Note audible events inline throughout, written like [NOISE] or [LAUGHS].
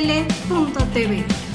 tele.tv.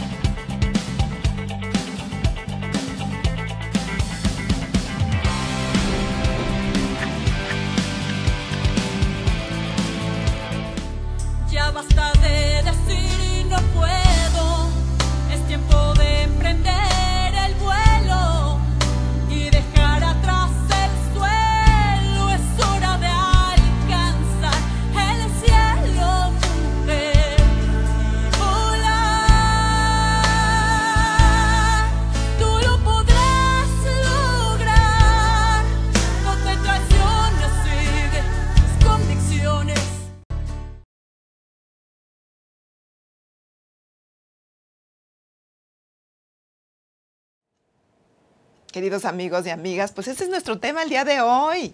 queridos amigos y amigas, pues este es nuestro tema el día de hoy.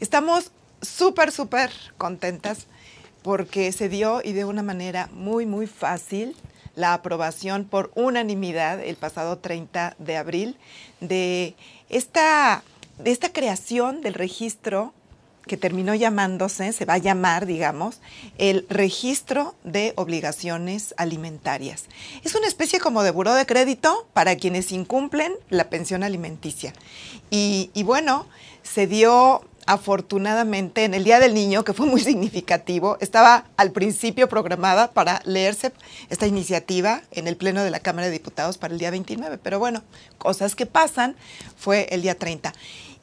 Estamos súper, súper contentas porque se dio y de una manera muy, muy fácil la aprobación por unanimidad el pasado 30 de abril de esta, de esta creación del registro que terminó llamándose, se va a llamar, digamos, el registro de obligaciones alimentarias. Es una especie como de buró de crédito para quienes incumplen la pensión alimenticia. Y, y bueno, se dio afortunadamente en el Día del Niño, que fue muy significativo, estaba al principio programada para leerse esta iniciativa en el Pleno de la Cámara de Diputados para el día 29, pero bueno, cosas que pasan, fue el día 30.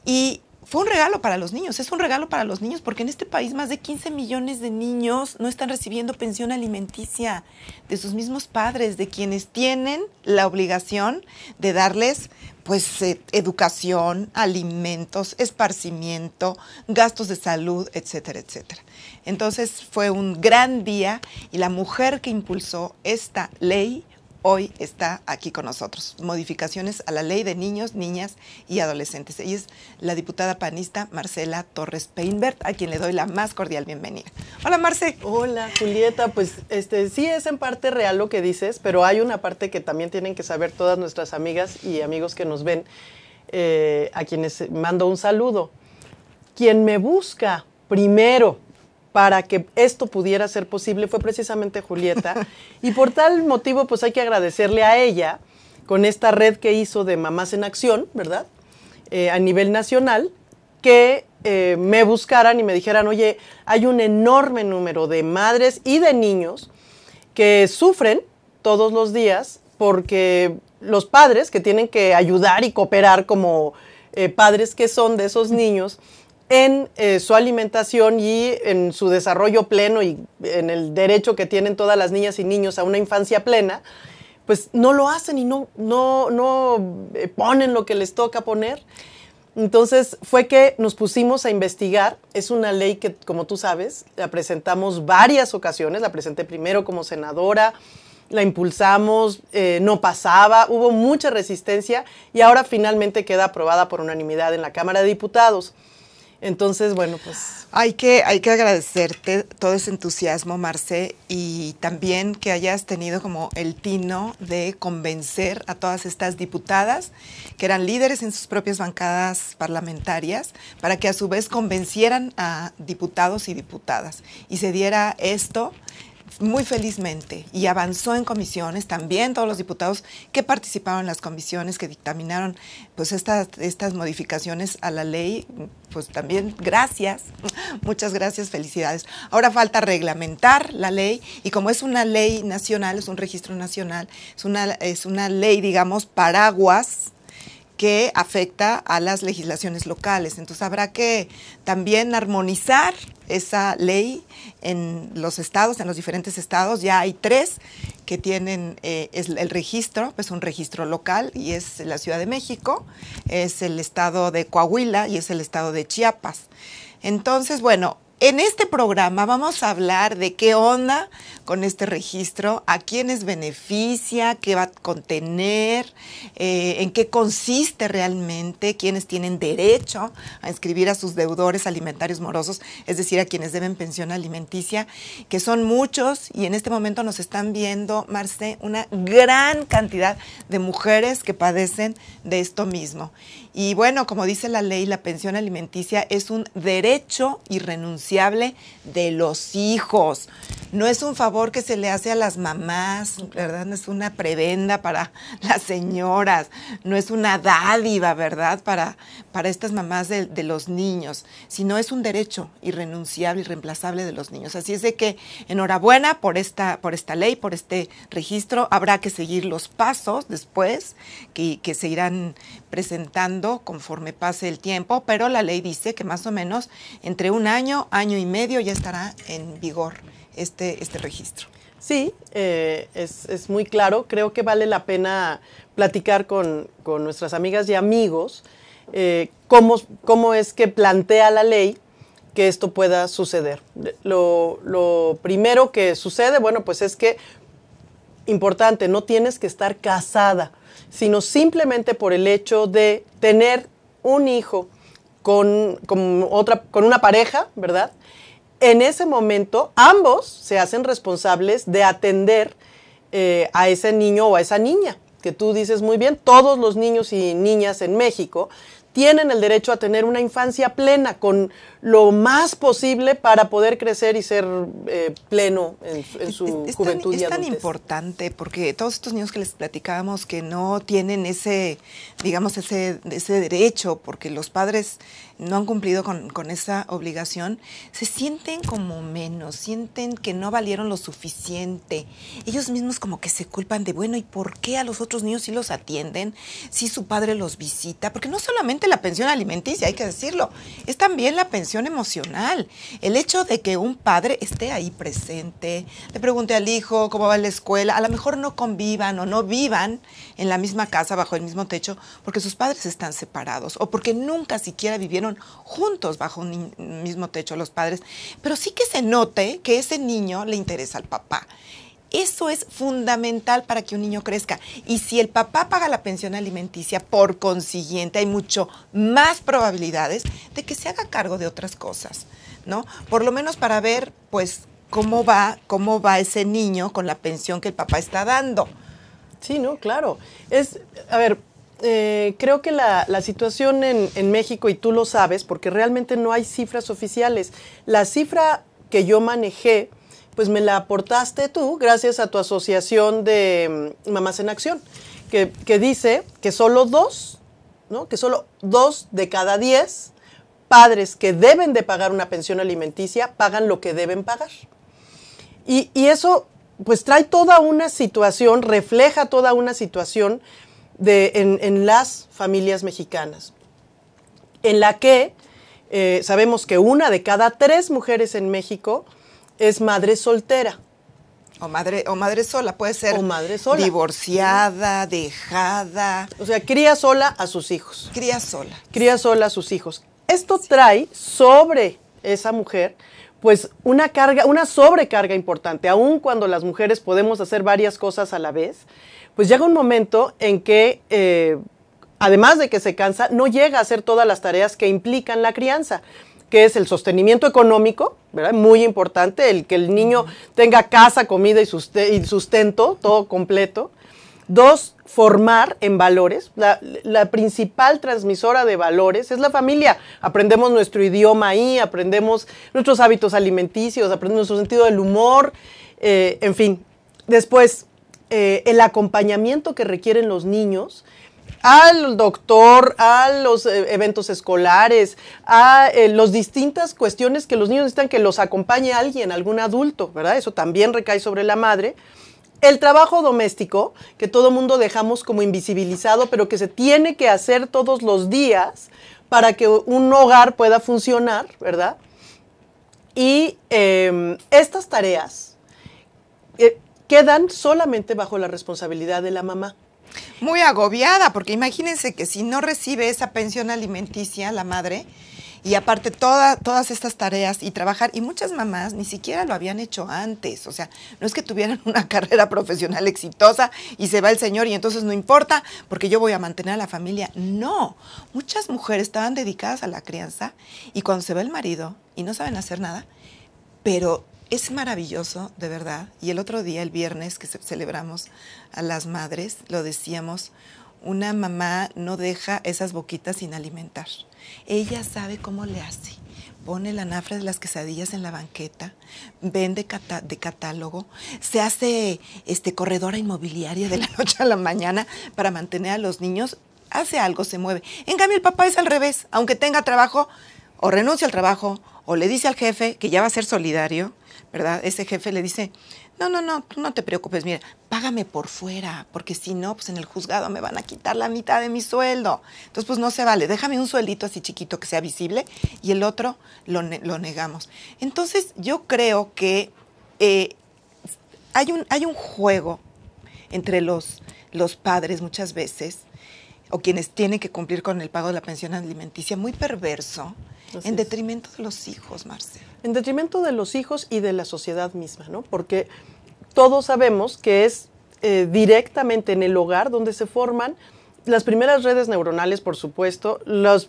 Y fue un regalo para los niños, es un regalo para los niños, porque en este país más de 15 millones de niños no están recibiendo pensión alimenticia de sus mismos padres, de quienes tienen la obligación de darles pues eh, educación, alimentos, esparcimiento, gastos de salud, etcétera, etcétera. Entonces fue un gran día y la mujer que impulsó esta ley hoy está aquí con nosotros. Modificaciones a la ley de niños, niñas y adolescentes. Y es la diputada panista Marcela Torres Peinbert, a quien le doy la más cordial bienvenida. Hola, Marce. Hola, Julieta. Pues este sí es en parte real lo que dices, pero hay una parte que también tienen que saber todas nuestras amigas y amigos que nos ven, eh, a quienes mando un saludo. Quien me busca primero para que esto pudiera ser posible fue precisamente Julieta. [LAUGHS] y por tal motivo, pues hay que agradecerle a ella con esta red que hizo de Mamás en Acción, ¿verdad? Eh, a nivel nacional, que eh, me buscaran y me dijeran, oye, hay un enorme número de madres y de niños que sufren todos los días porque los padres que tienen que ayudar y cooperar como eh, padres que son de esos niños, en eh, su alimentación y en su desarrollo pleno y en el derecho que tienen todas las niñas y niños a una infancia plena, pues no lo hacen y no, no, no eh, ponen lo que les toca poner. Entonces fue que nos pusimos a investigar. Es una ley que, como tú sabes, la presentamos varias ocasiones. La presenté primero como senadora, la impulsamos, eh, no pasaba, hubo mucha resistencia y ahora finalmente queda aprobada por unanimidad en la Cámara de Diputados. Entonces, bueno, pues... Hay que, hay que agradecerte todo ese entusiasmo, Marce, y también que hayas tenido como el tino de convencer a todas estas diputadas que eran líderes en sus propias bancadas parlamentarias para que a su vez convencieran a diputados y diputadas y se diera esto muy felizmente y avanzó en comisiones, también todos los diputados que participaron en las comisiones que dictaminaron pues estas, estas modificaciones a la ley, pues también gracias, [LAUGHS] muchas gracias, felicidades. Ahora falta reglamentar la ley y como es una ley nacional, es un registro nacional, es una, es una ley, digamos, paraguas que afecta a las legislaciones locales. Entonces habrá que también armonizar esa ley en los estados, en los diferentes estados. Ya hay tres que tienen eh, el registro, pues un registro local y es la Ciudad de México, es el estado de Coahuila y es el estado de Chiapas. Entonces, bueno, en este programa vamos a hablar de qué onda con este registro, a quiénes beneficia, qué va a contener, eh, en qué consiste realmente, quiénes tienen derecho a inscribir a sus deudores alimentarios morosos, es decir, a quienes deben pensión alimenticia, que son muchos y en este momento nos están viendo, Marce, una gran cantidad de mujeres que padecen de esto mismo. Y bueno, como dice la ley, la pensión alimenticia es un derecho irrenunciable de los hijos, no es un favor que se le hace a las mamás, ¿verdad? No es una prebenda para [LAUGHS] las señoras, no es una dádiva, ¿verdad? Para, para estas mamás de, los niños, sino es un derecho irrenunciable, reemplazable de los niños. Así es de que enhorabuena por esta, por esta ley, por este registro. Habrá que seguir los pasos después que, que se irán presentando conforme pase el tiempo, pero la ley dice que más o menos entre un año, año y medio ya estará en vigor este, este, registro. Sí, eh, es, muy claro. Creo que vale la pena platicar con, nuestras amigas y amigos eh, cómo, es que plantea la ley que esto pueda suceder. Lo, primero que sucede, bueno, pues es que, importante, no tienes que estar casada, sino simplemente por el hecho de tener un hijo con, con, otra, con una pareja, ¿verdad? en ese momento ambos se hacen responsables de atender eh, a ese niño o a esa niña, que tú dices muy bien, todos los niños y niñas en México tienen el derecho a tener una infancia plena, con lo más posible para poder crecer y ser eh, pleno en, su juventud. Tan, y es tan importante porque todos estos niños que les platicábamos que no tienen ese, digamos, ese, ese derecho, porque los padres no han cumplido con, esa obligación, se sienten como menos, sienten que no valieron lo suficiente. Ellos mismos como que se culpan de, bueno, ¿y por qué a los otros niños sí los atienden? Si su padre los visita, porque no solamente la pensión alimenticia, hay que decirlo, es también la pensión emocional. El hecho de que un padre esté ahí presente, le pregunte al hijo cómo va la escuela, a lo mejor no convivan o no vivan en la misma casa bajo el mismo techo porque sus padres están separados o porque nunca siquiera vivieron juntos bajo un mismo techo los padres, pero sí que se note que ese niño le interesa al papá. Eso es fundamental para que un niño crezca. Y si el papá paga la pensión alimenticia, por consiguiente, hay mucho más probabilidades de que se haga cargo de otras cosas, ¿no? Por lo menos para ver, pues, cómo va, cómo va ese niño con la pensión que el papá está dando. Sí, no, claro. Es, a ver, eh, creo que la, situación en, México, y tú lo sabes, porque realmente no hay cifras oficiales, la cifra que yo manejé, pues me la aportaste tú gracias a tu asociación de mm, Mamás en Acción, que, dice que solo dos, ¿no? que solo dos de cada diez padres que deben de pagar una pensión alimenticia pagan lo que deben pagar. Y, y eso pues trae toda una situación, refleja toda una situación en, las familias mexicanas, en la que eh, sabemos que una de cada tres mujeres en México es madre soltera. O madre, o madre sola, puede ser o madre sola. divorciada, dejada. O sea, cría sola a sus hijos. Cría sola. Cría sola a sus hijos. Esto trae sobre esa mujer pues una carga, una sobrecarga importante, aun cuando las mujeres podemos hacer varias cosas a la vez, pues llega un momento en que, eh, además de que se cansa, no llega a hacer todas las tareas que implican la crianza que es el sostenimiento económico, Muy importante, el que el niño tenga casa, comida y, sustento, todo completo. Dos, formar en valores. La, principal transmisora de valores es la familia. Aprendemos nuestro idioma ahí, aprendemos nuestros hábitos alimenticios, aprendemos nuestro sentido del humor, eh, en fin. Después, eh, el acompañamiento que requieren los niños al doctor, a los eh, eventos escolares, a las distintas cuestiones que los niños necesitan que los acompañe alguien, algún adulto, ¿verdad? Eso también recae sobre la madre el trabajo doméstico, que todo mundo dejamos como invisibilizado, pero que se tiene que hacer todos los días para que un hogar pueda funcionar, ¿verdad? Y em, estas tareas eh, quedan solamente bajo la responsabilidad de la mamá. Muy agobiada, porque imagínense que si no recibe esa pensión alimenticia la madre, y aparte todas estas tareas y trabajar, y muchas mamás ni siquiera lo habían hecho antes, o sea, no es que tuvieran [LAUGHS] una carrera profesional exitosa y se va el señor y entonces no importa porque yo voy a mantener a la familia. No, muchas mujeres estaban dedicadas a la crianza y cuando se va el marido y no saben hacer nada, pero es maravilloso, de verdad. Y el otro día, el viernes que celebramos a las madres, lo decíamos, una mamá no deja esas boquitas sin alimentar. Ella sabe cómo le hace. Pone la nafra de las quesadillas en la banqueta, vende de catálogo, se hace este, corredora inmobiliaria de la noche a la mañana para mantener a los niños, hace algo, se mueve. En cambio, el papá es al revés, aunque tenga trabajo, o renuncia al trabajo, o le dice al jefe que ya va a ser solidario, ¿verdad? Ese jefe le dice, no, no, no, no te preocupes, mira, págame por fuera, porque si no, pues en el juzgado me van a quitar la mitad de mi sueldo. Entonces, pues no se vale, déjame un sueldito así chiquito que sea visible y el otro lo, negamos. Entonces, yo creo que eh, hay, un, hay un juego entre los, los padres muchas veces o quienes tienen que cumplir con el pago de la pensión alimenticia, muy perverso, en detrimento de los hijos, Marcela. En detrimento de los hijos y de la sociedad misma, ¿no? Porque todos sabemos que es eh, directamente en el hogar donde se forman las primeras redes neuronales, por supuesto, las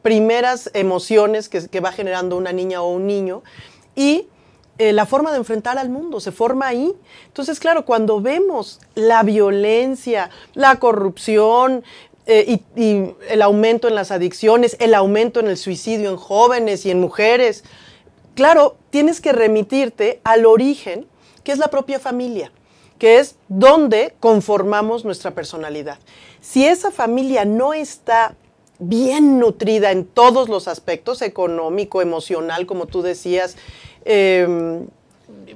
primeras emociones que, que va generando una niña o un niño y eh, la forma de enfrentar al mundo, se forma ahí. Entonces, claro, cuando vemos la violencia, la corrupción, eh, y, el aumento en las adicciones, el aumento en el suicidio en jóvenes y en mujeres. Claro, tienes que remitirte al origen, que es la propia familia, que es donde conformamos nuestra personalidad. Si esa familia no está bien nutrida en todos los aspectos, económico, emocional, como tú decías, Em,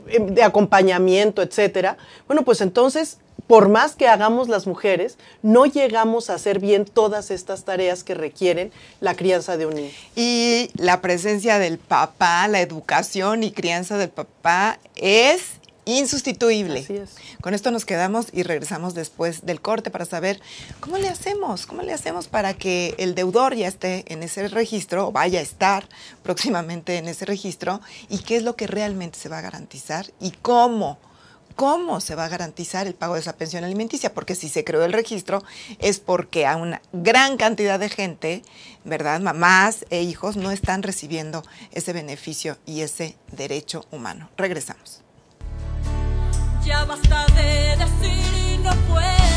em, de acompañamiento, etcétera, bueno, pues entonces por más que hagamos las mujeres, no llegamos a hacer bien todas estas tareas que requieren la crianza de un niño. Y la presencia del papá, la educación y crianza del papá es insustituible. Así es. Con esto nos quedamos y regresamos después del corte para saber cómo le hacemos, cómo le hacemos para que el deudor ya esté en ese registro o vaya a estar próximamente en ese registro y qué es lo que realmente se va a garantizar y cómo cómo se va a garantizar el pago de esa pensión alimenticia, porque si se creó el registro es porque a una gran cantidad de gente, ¿verdad? Mamás e hijos no están recibiendo ese beneficio y ese derecho humano. Regresamos. Ya basta de decir y no puedo.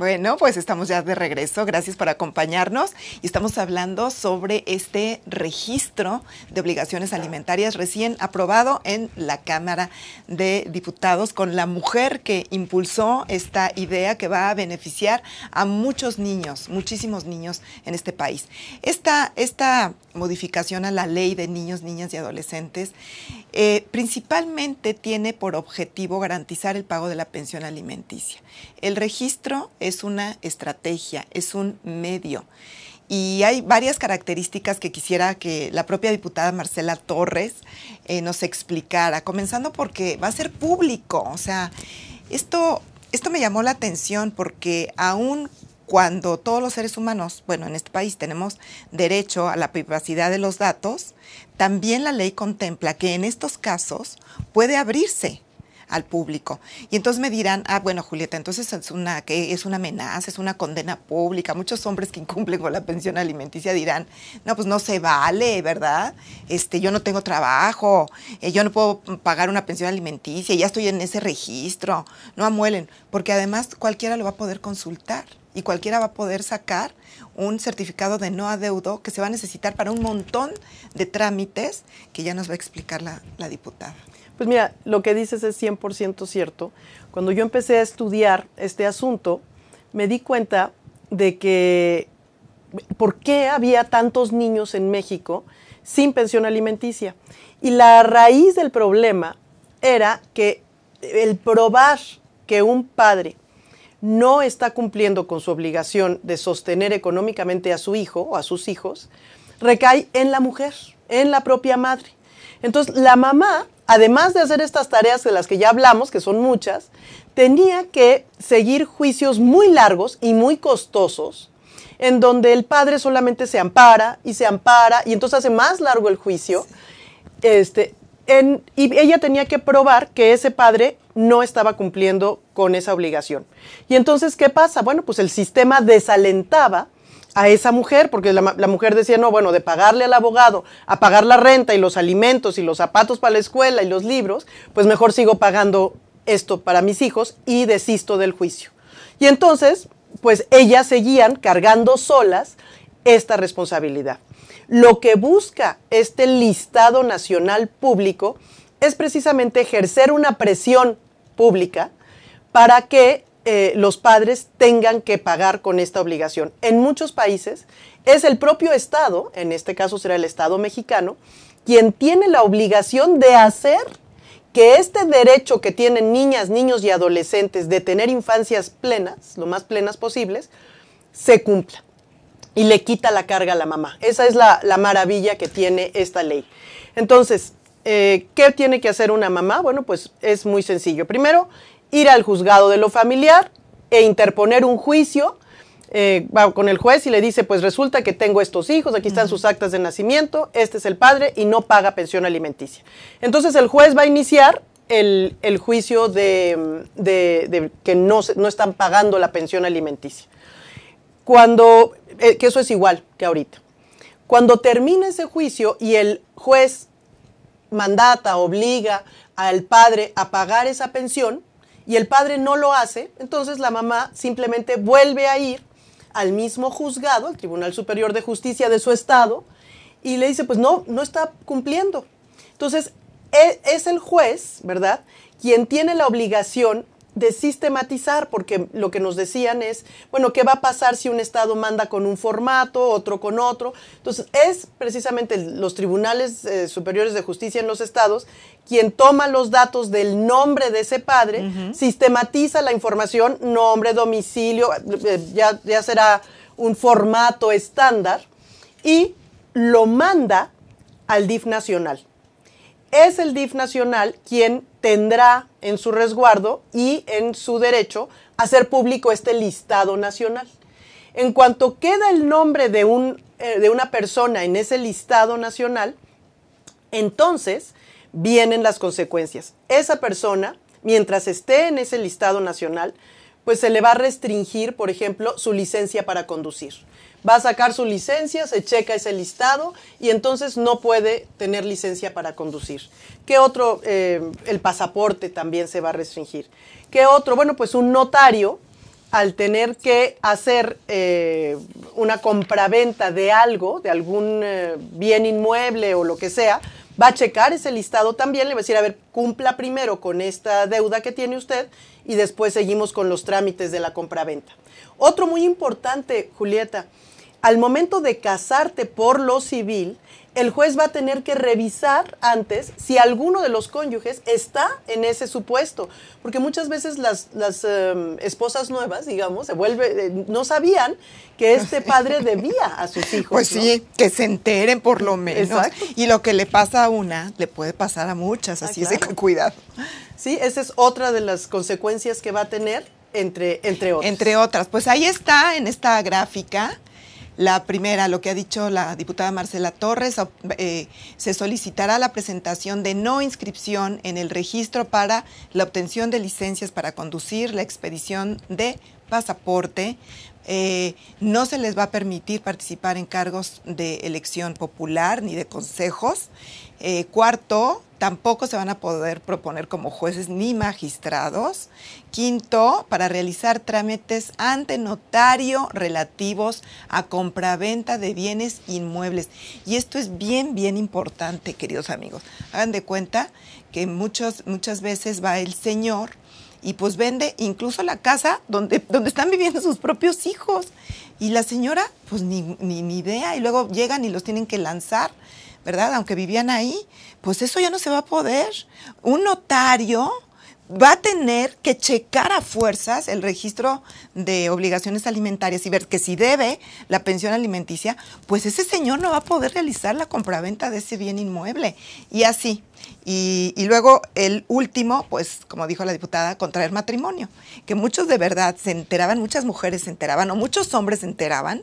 Bueno, pues estamos ya de regreso. Gracias por acompañarnos. Y estamos hablando sobre este registro de obligaciones alimentarias recién aprobado en la Cámara de Diputados con la mujer que impulsó esta idea que va a beneficiar a muchos niños, muchísimos niños en este país. Esta, esta modificación a la ley de niños, niñas y adolescentes eh, principalmente tiene por objetivo garantizar el pago de la pensión alimenticia. El registro es una estrategia, es un medio. Y hay varias características que quisiera que la propia diputada Marcela Torres eh, nos explicara, comenzando porque va a ser público. O sea, esto, esto me llamó la atención porque aún cuando todos los seres humanos, bueno, en este país tenemos derecho a la privacidad de los datos, también la ley contempla que en estos casos puede abrirse al público. Y entonces me dirán, ah, bueno, Julieta, entonces es una, que es una amenaza, es una condena pública. Muchos hombres que incumplen con la pensión alimenticia dirán, no, pues no se vale, ¿verdad? Este, yo no tengo trabajo, eh, yo no puedo pagar una pensión alimenticia, ya estoy en ese registro, no amuelen, porque además cualquiera lo va a poder consultar y cualquiera va a poder sacar un certificado de no adeudo que se va a necesitar para un montón de trámites que ya nos va a explicar la diputada. Pues mira, lo que dices es 100% cierto. Cuando yo empecé a estudiar este asunto, me di cuenta de que por qué había tantos niños en México sin pensión alimenticia. Y la raíz del problema era que el probar que un padre no está cumpliendo con su obligación de sostener económicamente a su hijo o a sus hijos, recae en la mujer, en la propia madre. Entonces, la mamá, además de hacer estas tareas de las que ya hablamos, que son muchas, tenía que seguir juicios muy largos y muy costosos, en donde el padre solamente se ampara y se ampara, y entonces hace más largo el juicio. Este, y ella tenía que probar que ese padre no estaba cumpliendo con esa obligación. Y entonces, ¿qué pasa? Bueno, pues el sistema desalentaba a esa mujer, porque la, mujer decía, no, bueno, de pagarle al abogado, a pagar la renta y los alimentos y los zapatos para la escuela y los libros, pues mejor sigo pagando esto para mis hijos y desisto del juicio. Y entonces, pues ellas seguían cargando solas esta responsabilidad. Lo que busca este listado nacional público es precisamente ejercer una presión pública para que eh, los padres tengan que pagar con esta obligación. En muchos países es el propio Estado, en este caso será el Estado mexicano, quien tiene la obligación de hacer que este derecho que tienen niñas, niños y adolescentes de tener infancias plenas, lo más plenas posibles, se cumpla y le quita la carga a la mamá. Esa es la, maravilla que tiene esta ley. Entonces, eh, ¿qué tiene que hacer una mamá? Bueno, pues es muy sencillo. Primero, ir al juzgado de lo familiar e interponer un juicio eh, con el juez y le dice, pues resulta que tengo estos hijos, aquí están sus actas de nacimiento, este es el padre y no paga pensión alimenticia. Entonces el juez va a iniciar el, juicio de, que no, no, están pagando la pensión alimenticia. Cuando, eh, que eso es igual que ahorita. Cuando termina ese juicio y el juez mandata, obliga al padre a pagar esa pensión, y el padre no lo hace, entonces la mamá simplemente vuelve a ir al mismo juzgado, al Tribunal Superior de Justicia de su estado, y le dice, pues no, no está cumpliendo. Entonces, e, es el juez, ¿verdad?, quien tiene la obligación de sistematizar, porque lo que nos decían es, bueno, ¿qué va a pasar si un Estado manda con un formato, otro con otro? Entonces, es precisamente los tribunales eh, superiores de justicia en los estados quien toma los datos del nombre de ese padre, sistematiza la información, nombre, domicilio, eh, ya, ya será un formato estándar, y lo manda al DIF nacional. Es el DIF nacional quien tendrá en su resguardo y en su derecho hacer público este listado nacional. En cuanto queda el nombre de, un, eh, de una persona en ese listado nacional, entonces vienen las consecuencias. Esa persona, mientras esté en ese listado nacional, pues se le va a restringir, por ejemplo, su licencia para conducir va a sacar su licencia, se checa ese listado y entonces no puede tener licencia para conducir. ¿Qué otro? Eh, el pasaporte también se va a restringir. ¿Qué otro? Bueno, pues un notario, al tener que hacer eh, una compraventa de algo, de algún eh, bien inmueble o lo que sea, va a checar ese listado también, le va a decir, a ver, cumpla primero con esta deuda que tiene usted y después seguimos con los trámites de la compraventa. Otro muy importante, Julieta, al momento de casarte por lo civil, el juez va a tener que revisar antes si alguno de los cónyuges está en ese supuesto, porque muchas veces las, em, esposas nuevas, digamos, se vuelve, eh, no sabían que este [LAUGHS] padre debía a sus hijos. Pues sí, que se enteren por lo menos. Y lo que le pasa a una, le puede pasar a muchas, así es con cuidado. Sí, esa es otra de las consecuencias que va a tener, entre, entre otras. Entre otras, pues ahí está en esta gráfica la primera, lo que ha dicho la diputada Marcela Torres, eh, se solicitará la presentación de no inscripción en el registro para la obtención de licencias para conducir, la expedición de pasaporte. Eh, no se les va a permitir participar en cargos de elección popular ni de consejos. Eh, cuarto, tampoco se van a poder proponer como jueces ni magistrados. Quinto, para realizar trámites ante notario relativos a compraventa de bienes inmuebles. Y esto es bien, bien importante, queridos amigos. Hagan de cuenta que muchas, muchas veces va el señor y pues vende incluso la casa donde, donde están viviendo sus propios hijos. Y la señora, pues ni, ni, ni idea, y luego llegan y los tienen que lanzar, ¿verdad? Aunque vivían ahí pues eso ya no se va a poder. Un notario va a tener que checar a fuerzas el registro de obligaciones alimentarias y ver que si debe la pensión alimenticia, pues ese señor no va a poder realizar la compraventa de ese bien inmueble. Y así, y, luego el último, pues como dijo la diputada, contraer matrimonio, que muchos de verdad se enteraban, muchas mujeres se enteraban o muchos hombres se enteraban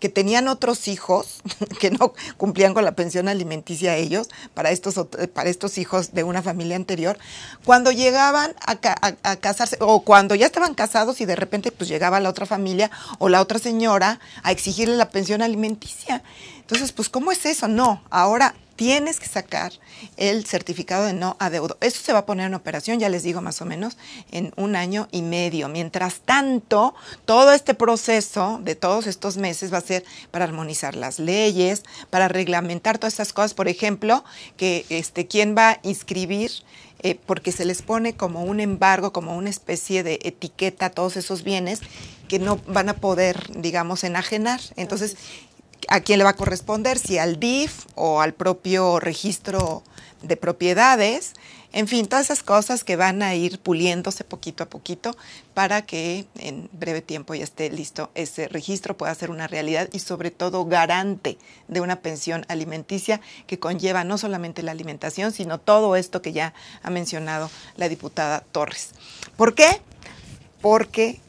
que tenían otros hijos [LAUGHS] que no cumplían con la pensión alimenticia ellos para estos, para estos hijos de una familia anterior, cuando llegaban a, a casarse o cuando ya estaban casados y de repente pues llegaba la otra familia o la otra señora a exigirle la pensión alimenticia. Entonces, pues ¿cómo es eso? No, ahora tienes que sacar el certificado de no adeudo. Eso se va a poner en operación, ya les digo más o menos, en un año y medio. Mientras tanto, todo este proceso de todos estos meses va a ser para armonizar las leyes, para reglamentar todas estas cosas, por ejemplo, que este, quién va a inscribir eh, porque se les pone como un embargo, como una especie de etiqueta a todos esos bienes que no van a poder, digamos, enajenar. Entonces a quién le va a corresponder, si al DIF o al propio registro de propiedades, en fin, todas esas cosas que van a ir puliéndose poquito a poquito para que en breve tiempo ya esté listo ese registro, pueda ser una realidad y sobre todo garante de una pensión alimenticia que conlleva no solamente la alimentación, sino todo esto que ya ha mencionado la diputada Torres. ¿Por qué? Porque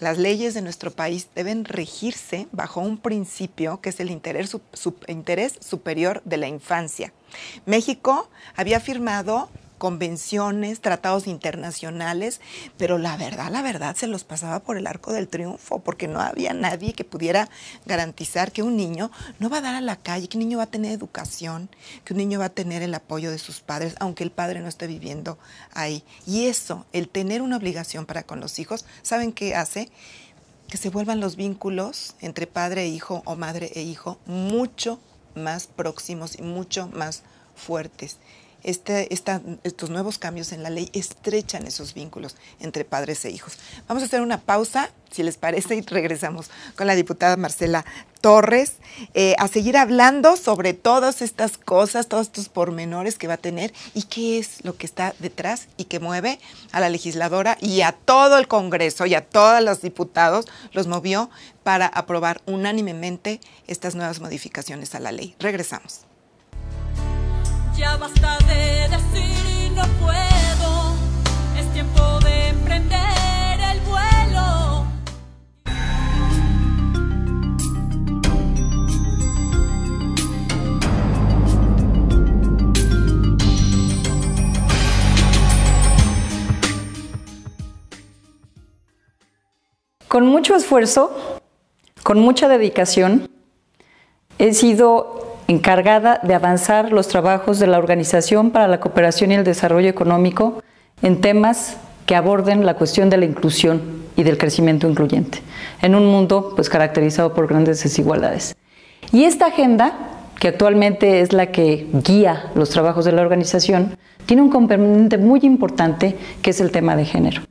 las leyes de nuestro país deben regirse bajo un principio que es el interés, superior de la infancia. México había firmado convenciones, tratados internacionales, pero la verdad, la verdad se los pasaba por el arco del triunfo, porque no había nadie que pudiera garantizar que un niño no va a dar a la calle, que un niño va a tener educación, que un niño va a tener el apoyo de sus padres, aunque el padre no esté viviendo ahí. Y eso, el tener una obligación para con los hijos, ¿saben qué hace? Que se vuelvan los vínculos entre padre e hijo o madre e hijo mucho más próximos y mucho más fuertes este, estos nuevos cambios en la ley estrechan esos vínculos entre padres e hijos. Vamos a hacer una pausa, si les parece, y regresamos con la diputada Marcela Torres eh, a seguir hablando sobre todas estas cosas, todos estos pormenores que va a tener y qué es lo que está detrás y que mueve a la legisladora y a todo el Congreso y a todos los diputados, los movió para aprobar unánimemente estas nuevas modificaciones a la ley. Regresamos. Ya basta de decir no puedo. Es tiempo de emprender el vuelo. Con mucho esfuerzo, con mucha dedicación, he sido encargada de avanzar los trabajos de la Organización para la Cooperación y el Desarrollo Económico en temas que aborden la cuestión de la inclusión y del crecimiento incluyente, en un mundo pues, caracterizado por grandes desigualdades. Y esta agenda, que actualmente es la que guía los trabajos de la organización, tiene un componente muy importante que es el tema de género.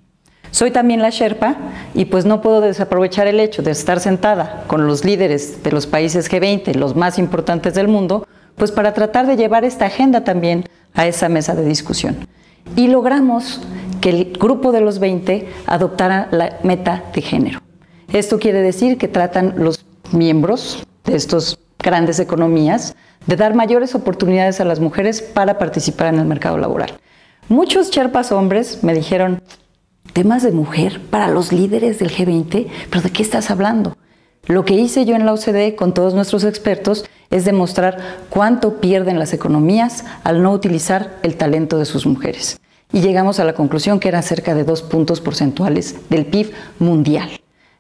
Soy también la Sherpa y pues no puedo desaprovechar el hecho de estar sentada con los líderes de los países G20, los más importantes del mundo, pues para tratar de llevar esta agenda también a esa mesa de discusión. Y logramos que el grupo de los 20 adoptara la meta de género. Esto quiere decir que tratan los miembros de estas grandes economías de dar mayores oportunidades a las mujeres para participar en el mercado laboral. Muchos Sherpas hombres me dijeron, temas de mujer para los líderes del G20, pero ¿de qué estás hablando? Lo que hice yo en la OCDE con todos nuestros expertos es demostrar cuánto pierden las economías al no utilizar el talento de sus mujeres. Y llegamos a la conclusión que era cerca de dos puntos porcentuales del PIB mundial.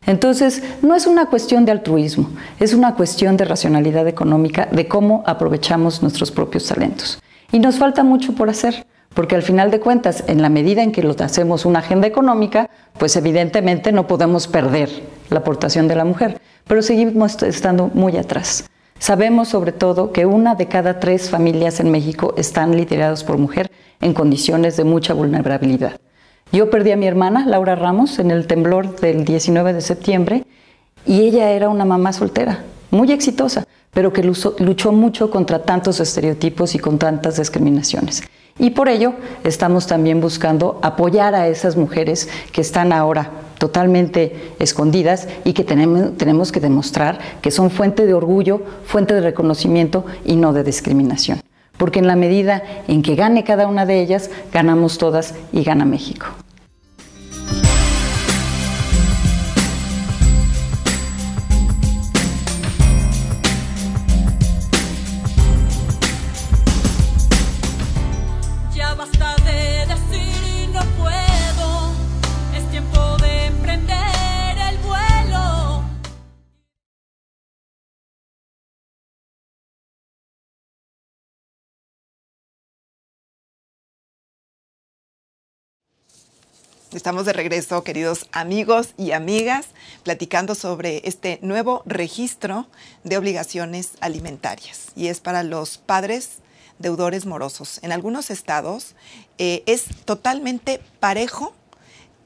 Entonces, no es una cuestión de altruismo, es una cuestión de racionalidad económica, de cómo aprovechamos nuestros propios talentos. Y nos falta mucho por hacer porque al final de cuentas, en la medida en que lo hacemos una agenda económica, pues evidentemente no podemos perder la aportación de la mujer, pero seguimos estando muy atrás. Sabemos sobre todo que una de cada tres familias en México están lideradas por mujer en condiciones de mucha vulnerabilidad. Yo perdí a mi hermana, Laura Ramos, en el temblor del 19 de septiembre y ella era una mamá soltera, muy exitosa, pero que luchó mucho contra tantos estereotipos y con tantas discriminaciones. Y por ello estamos también buscando apoyar a esas mujeres que están ahora totalmente escondidas y que tenemos, que demostrar que son fuente de orgullo, fuente de reconocimiento y no de discriminación. Porque en la medida en que gane cada una de ellas, ganamos todas y gana México. Estamos de regreso, queridos amigos y amigas, platicando sobre este nuevo registro de obligaciones alimentarias y es para los padres deudores morosos. En algunos estados eh, es totalmente parejo,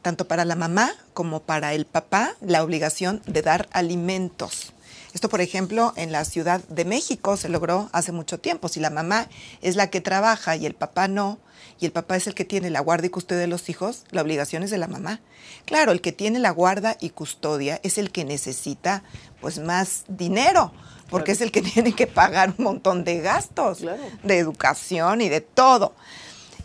tanto para la mamá como para el papá, la obligación de dar alimentos. Esto, por ejemplo, en la Ciudad de México se logró hace mucho tiempo. Si la mamá es la que trabaja y el papá no, y el papá es el que tiene la guarda y custodia de los hijos, la obligación es de la mamá. Claro, el que tiene la guarda y custodia es el que necesita pues más dinero, porque es el que [LAUGHS] tiene que pagar un montón de gastos, de educación y de todo.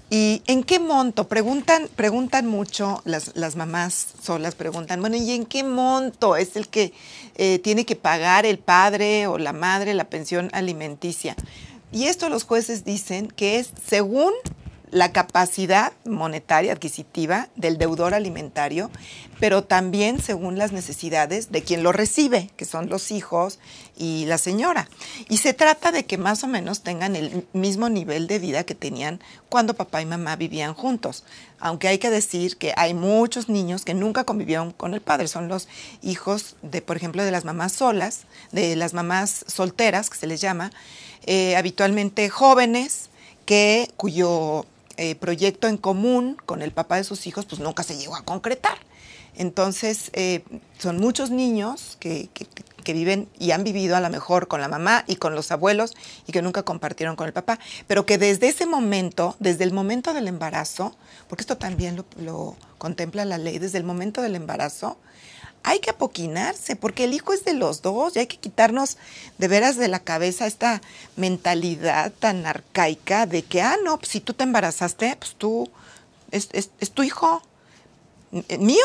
¿Y en qué monto? Preguntan, preguntan mucho, las, las, mamás solas preguntan, bueno, ¿y en qué monto es el que eh, tiene que pagar el padre o la madre la pensión alimenticia? Y esto los jueces dicen que es según la capacidad monetaria adquisitiva del deudor alimentario, pero también según las necesidades de quien lo recibe, que son los hijos y la señora. Y se trata de que más o menos tengan el mismo nivel de vida que tenían cuando papá y mamá vivían juntos, aunque hay que decir que hay muchos niños que nunca convivieron con el padre, son los hijos de, por ejemplo, de las mamás solas, de las mamás solteras, que se les llama, eh, habitualmente jóvenes, que cuyo eh, proyecto en común con el papá de sus hijos, pues nunca se llegó a concretar. Entonces, eh, son muchos niños que, viven y han vivido a lo mejor con la mamá y con los abuelos y que nunca compartieron con el papá, pero que desde ese momento, desde el momento del embarazo, porque esto también lo contempla la ley, desde el momento del embarazo, hay que apoquinarse, porque el hijo es de los dos y hay que quitarnos de veras de la cabeza esta mentalidad tan arcaica de que, ah, no, pues, si tú te embarazaste, pues tú, es, es tu hijo. Eh, mío,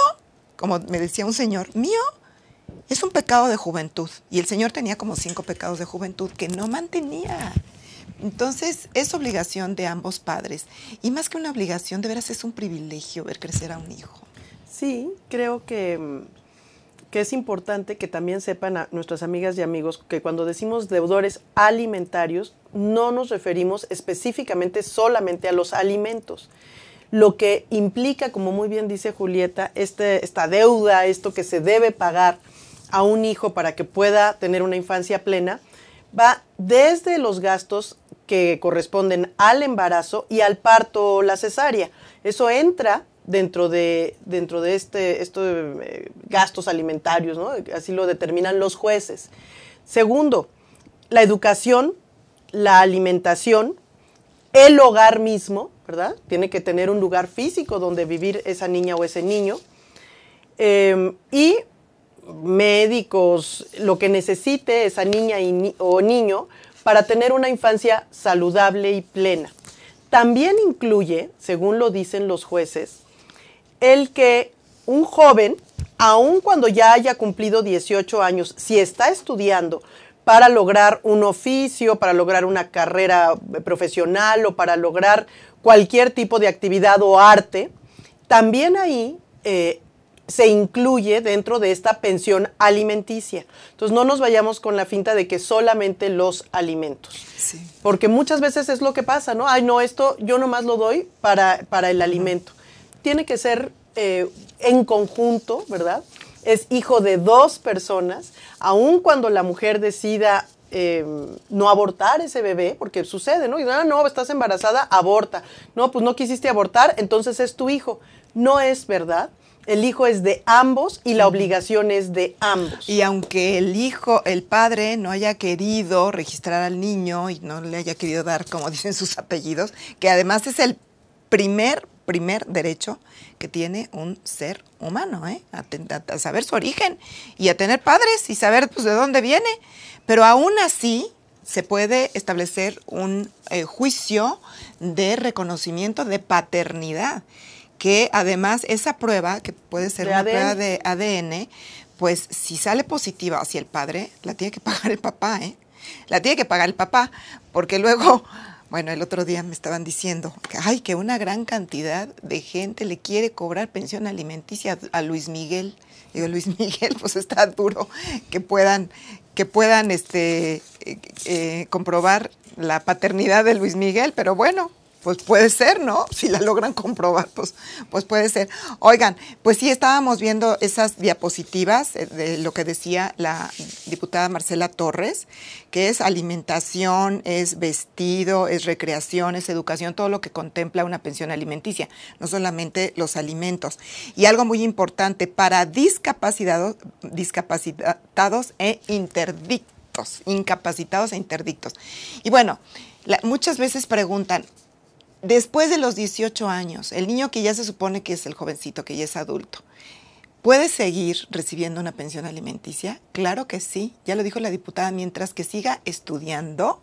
como me decía un señor, mío es un pecado de juventud. Y el señor tenía como cinco pecados de juventud que no mantenía. Entonces es obligación de ambos padres. Y más que una obligación, de veras es un privilegio ver crecer a un hijo. Sí, creo que mm, que es importante que también sepan a nuestras amigas y amigos que cuando decimos deudores alimentarios no nos referimos específicamente solamente a los alimentos. Lo que implica, como muy bien dice Julieta, este, esta deuda, esto que se debe pagar a un hijo para que pueda tener una infancia plena, va desde los gastos que corresponden al embarazo y al parto o la cesárea. Eso entra dentro de, dentro de este, estos eh, gastos alimentarios, así lo determinan los jueces. Segundo, la educación, la alimentación, el hogar mismo, ¿verdad? Tiene que tener un lugar físico donde vivir esa niña o ese niño. Em, y médicos, lo que necesite esa niña o niño para tener una infancia saludable y plena. También incluye, según lo dicen los jueces, el que un joven, aun cuando ya haya cumplido 18 años, si está estudiando para lograr un oficio, para lograr una carrera eh, profesional o para lograr cualquier tipo de actividad o arte, también ahí eh, se incluye dentro de esta pensión alimenticia. Entonces no nos vayamos con la finta de que solamente los alimentos. Porque muchas veces es lo que pasa, ¿no? Ay, no, esto yo nomás lo doy para, para el alimento tiene que ser eh, en conjunto, ¿verdad? Es hijo de dos personas, aun cuando la mujer decida eh, no abortar ese bebé, porque sucede, ¿no? Y ah, no, estás embarazada, aborta. No, pues no quisiste abortar, entonces es tu hijo. No es verdad. El hijo es de ambos y la obligación es de ambos. Y aunque el hijo, el padre, no haya querido registrar al niño y no le haya querido dar, como dicen sus apellidos, que además es el primer primer derecho que tiene un ser humano, ¿eh? a, saber su origen y a tener padres y saber pues, de dónde viene. Pero aún así se puede establecer un eh, juicio de reconocimiento de paternidad, que además esa prueba, que puede ser una prueba de ADN, pues si sale positiva hacia el padre, la tiene que pagar el papá, ¿eh? La tiene que pagar el papá, porque luego bueno, el otro día me estaban diciendo que, ay, que una gran cantidad de gente le quiere cobrar pensión alimenticia a Luis Miguel. Digo, Luis [LAUGHS] Miguel, pues está duro que puedan, que puedan este, eh, eh, comprobar la paternidad de Luis Miguel, pero bueno, pues puede ser, ¿no? [LAUGHS] Si la logran comprobar, pues, pues puede ser. Oigan, pues sí, estábamos viendo esas diapositivas eh, de lo que decía la diputada Marcela Torres, que es alimentación, es vestido, es recreación, es educación, todo lo que contempla una pensión alimenticia, no solamente los alimentos. Y algo muy importante, para discapacitados, discapacitados e interdictos, incapacitados e interdictos. Y bueno, muchas veces preguntan, después de los 18 años, el niño que ya se supone que es el jovencito, que ya es adulto, ¿puede seguir recibiendo una pensión alimenticia? Claro que sí, ya lo dijo la diputada, mientras que siga estudiando.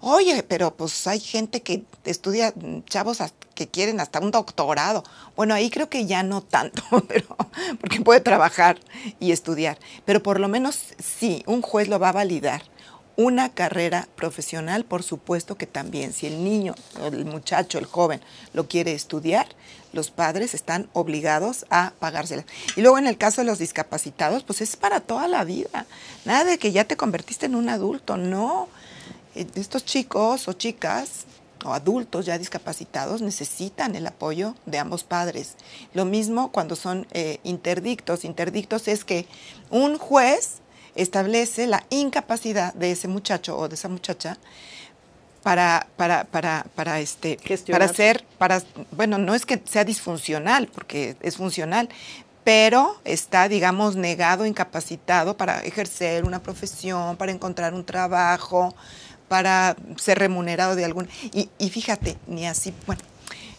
Oye, pero pues hay gente que estudia mm, chavos que quieren hasta un doctorado. Bueno, ahí creo que ya no tanto, [LAUGHS] pero porque puede trabajar y estudiar. Pero por lo menos sí, un juez lo va a validar una carrera profesional, por supuesto que también, si el niño, el muchacho, el joven lo quiere estudiar, los padres están obligados a pagársela. Y luego en el caso de los discapacitados, pues es para toda la vida. Nada de que ya te convertiste en un adulto, no. Eh, estos chicos o chicas o adultos ya discapacitados necesitan el apoyo de ambos padres. Lo mismo cuando son eh, interdictos. Interdictos es que un juez establece la incapacidad de ese muchacho o de esa muchacha para, para, para, para, este, para ser, para, bueno, no es que sea disfuncional, porque es funcional, pero está, digamos, negado, incapacitado para ejercer una profesión, para encontrar un trabajo, para ser remunerado de algún... Y, y fíjate, ni así, bueno,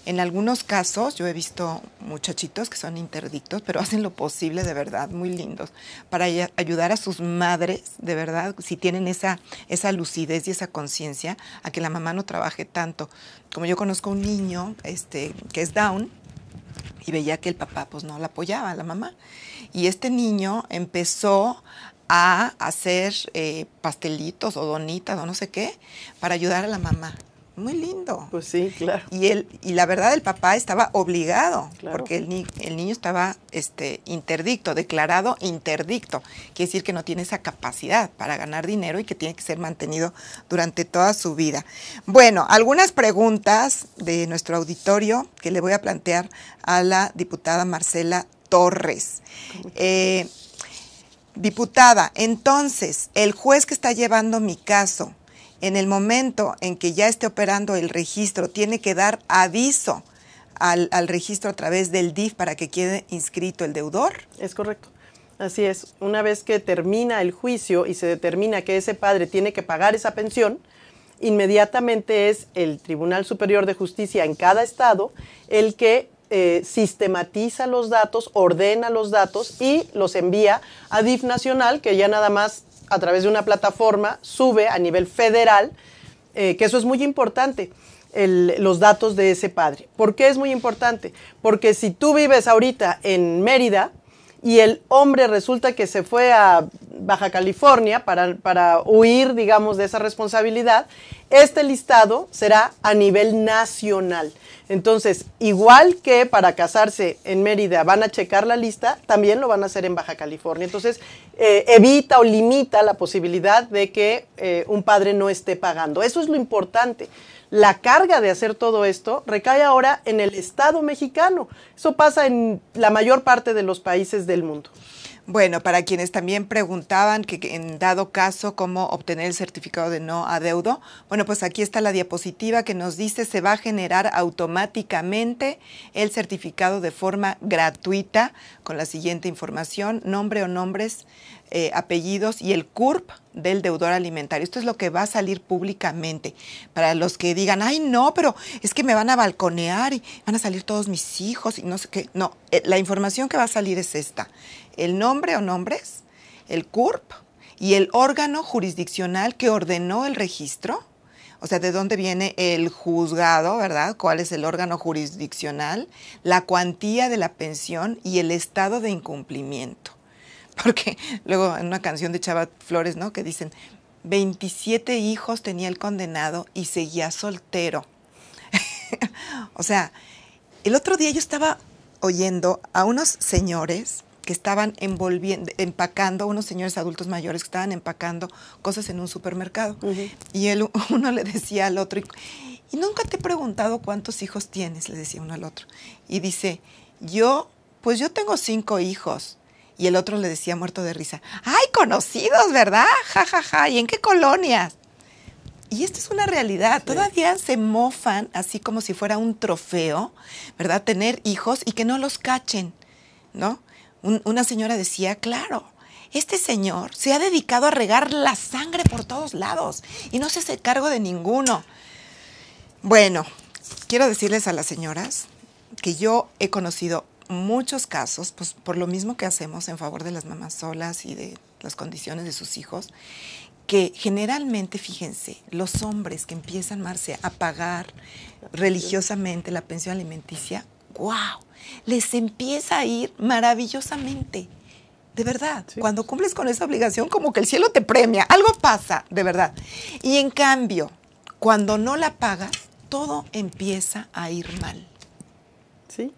en algunos casos yo he visto muchachitos que son interdictos, pero [LAUGHS] hacen lo posible de verdad, muy lindos, para ayudar a sus madres, de verdad, si tienen esa, esa lucidez y esa conciencia, a que la mamá no trabaje tanto. Como yo conozco un niño este, que es Down, y veía que el papá pues no la apoyaba, la mamá. Y este niño empezó a hacer eh, pastelitos o donitas o no sé qué para ayudar a la mamá muy lindo. Pues sí, claro. Y, él, y la verdad, el papá estaba obligado, porque el, niño estaba este, interdicto, declarado interdicto. Quiere decir que no tiene esa capacidad para ganar dinero y que tiene que ser mantenido durante toda su vida. Bueno, algunas preguntas de nuestro auditorio que le voy a plantear a la diputada Marcela Torres. Eh, diputada, entonces, el juez que está llevando mi caso, en el momento en que ya esté operando el registro, tiene que dar aviso al, registro a través del DIF para que quede inscrito el deudor. Es correcto. Así es. Una vez que termina el juicio y se determina que ese padre tiene que pagar esa pensión, inmediatamente es el Tribunal Superior de Justicia en cada estado el que eh, sistematiza los datos, ordena los datos y los envía a DIF Nacional, que ya nada más a través de una plataforma, sube a nivel federal, eh, que eso es muy importante. los datos de ese padre. ¿Por qué es muy importante? Porque si tú vives ahorita en Mérida, y el hombre resulta que se fue a Baja California para, para, huir, digamos, de esa responsabilidad, este listado será a nivel nacional. Entonces, igual que para casarse en Mérida van a checar la lista, también lo van a hacer en Baja California. Entonces, eh, evita o limita la posibilidad de que eh, un padre no esté pagando. Eso es lo importante. La carga de hacer todo esto recae ahora en el Estado mexicano. Eso pasa en la mayor parte de los países del mundo. Bueno, para quienes también preguntaban que en dado caso cómo obtener el certificado de no adeudo, bueno, pues aquí está la diapositiva que nos dice se va a generar automáticamente el certificado de forma gratuita con la siguiente información, nombre o nombres, eh, apellidos y el CURP del deudor alimentario. Esto es lo que va a salir públicamente. Para los que digan, ay, no, pero es que me van a balconear y van a salir todos mis hijos y no sé qué. No, eh, la información que va a salir es esta el nombre o nombres, el CURP y el órgano jurisdiccional que ordenó el registro, o sea, de dónde viene el juzgado, ¿verdad? ¿Cuál es el órgano jurisdiccional? La cuantía de la pensión y el estado de incumplimiento. [LAUGHS] Porque luego en una canción de Chava Flores, ¿no? Que dicen, 27 hijos tenía el condenado y seguía soltero. [LAUGHS] o sea, el otro día yo estaba oyendo a unos señores que estaban envolviendo, empacando, unos señores adultos mayores que estaban empacando cosas en un supermercado. Y él, [LAUGHS] uno le decía al otro, y nunca te he preguntado cuántos hijos tienes, le decía uno al otro. Y dice, yo, pues yo tengo cinco hijos. Y el otro le decía muerto de risa, ¡ay, conocidos, verdad! Ja, ja, ja, ¿y en qué colonias? Y esto es una realidad. Todavía se mofan así como si fuera un trofeo, ¿verdad? Tener hijos y que no los cachen, ¿no? una señora decía, claro, este señor se ha dedicado a regar la sangre por todos lados y no se hace cargo de ninguno. Bueno, quiero decirles a las señoras que yo he conocido muchos casos, pues por lo mismo que hacemos en favor de las mamás solas y de las condiciones de sus hijos, que generalmente, fíjense, los hombres que empiezan, Marcia, a pagar religiosamente la pensión alimenticia, ¡guau! les empieza a ir maravillosamente. De verdad, cuando cumples con esa obligación, como que el cielo te premia, algo pasa, de verdad. Y en cambio, cuando no la pagas, todo empieza a ir mal. Sí,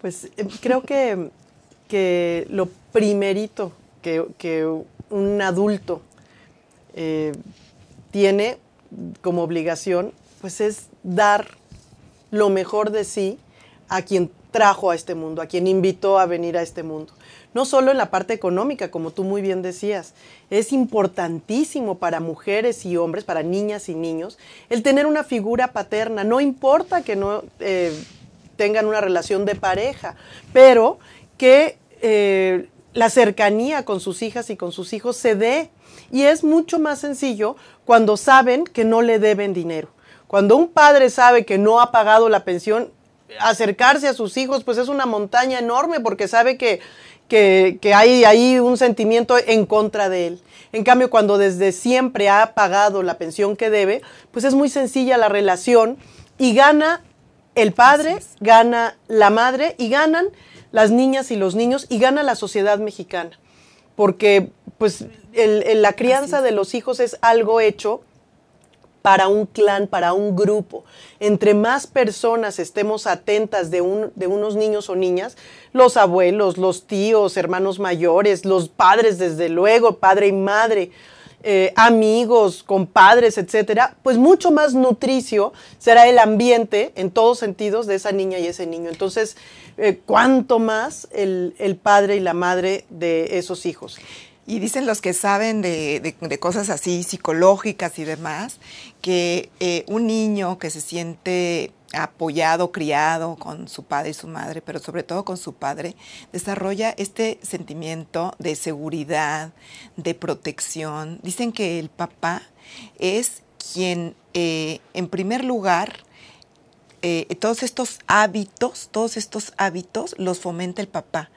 pues em, creo que, lo primerito que, un adulto eh, tiene como obligación, pues es dar lo mejor de sí a quien trajo a este mundo, a quien invitó a venir a este mundo. No solo en la parte económica, como tú muy bien decías, es importantísimo para mujeres y hombres, para niñas y niños, el tener una figura paterna. No importa que no eh, tengan una relación de pareja, pero que eh, la cercanía con sus hijas y con sus hijos se dé. Y es mucho más sencillo cuando saben que no le deben dinero. Cuando un padre sabe que no ha pagado la pensión, acercarse a sus hijos, pues es una montaña enorme porque sabe que, hay ahí un sentimiento en contra de él. En cambio, cuando desde siempre ha pagado la pensión que debe, pues es muy sencilla la relación y gana el padre, gana la madre y ganan las niñas y los niños y gana la sociedad mexicana. Porque pues la crianza de los hijos es algo hecho para un clan, para un grupo. Entre más personas estemos atentas de, de, unos niños o niñas, los abuelos, los tíos, hermanos mayores, los padres, desde luego, padre y madre, eh, amigos, compadres, etcétera, pues mucho más nutricio será el ambiente en todos sentidos de esa niña y ese niño. Entonces, cuanto eh, cuánto más el, el padre y la madre de esos hijos. Y dicen los que saben de, de, cosas así psicológicas y demás, que eh, un niño que se siente apoyado, criado con su padre y su madre, pero sobre todo con su padre, desarrolla este sentimiento de seguridad, de protección. Dicen que el papá es quien, eh, en primer lugar, eh, todos estos hábitos, todos estos hábitos los fomenta el papá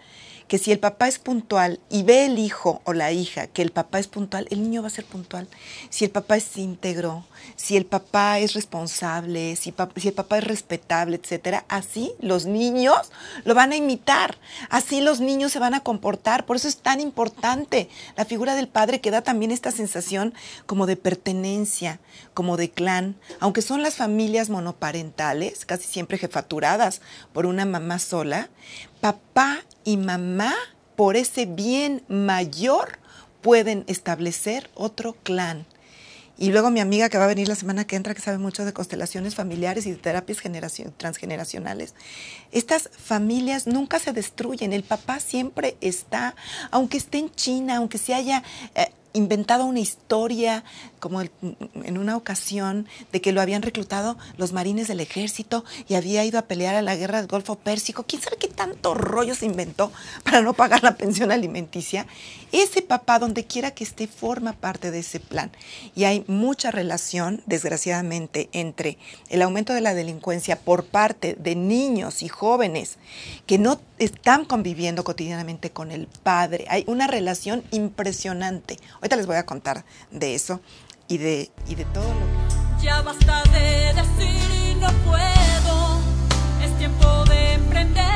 que si el papá es puntual y ve el hijo o la hija que el papá es puntual, el niño va a ser puntual. Si el papá es íntegro, si el papá es responsable, si, el papá es respetable, etcétera, así los niños lo van a imitar, así los niños se van a comportar. Por eso es tan importante la figura del padre que da también esta sensación como de pertenencia, como de clan. Aunque son las familias monoparentales, casi siempre jefaturadas por una mamá sola, papá y mamá por ese bien mayor pueden establecer otro clan, y luego mi amiga que va a venir la semana que entra, que sabe mucho de constelaciones familiares y de terapias transgeneracionales. Estas familias nunca se destruyen. El papá siempre está, aunque esté en China, aunque se haya eh, inventado una historia, como en una ocasión, de que lo habían reclutado los marines del ejército y había ido a pelear a la guerra del Golfo Pérsico. ¿Quién sabe qué tanto rollo se inventó para no pagar la pensión alimenticia? Ese papá, donde quiera que esté, forma parte de ese plan. Y hay mucha relación, desgraciadamente, entre el aumento de la delincuencia por parte de niños y jóvenes que no están conviviendo cotidianamente con el padre. Hay una relación impresionante. Ahorita les voy a contar de eso y de, de todo lo que... Ya basta de decir y no puedo, es tiempo de emprender.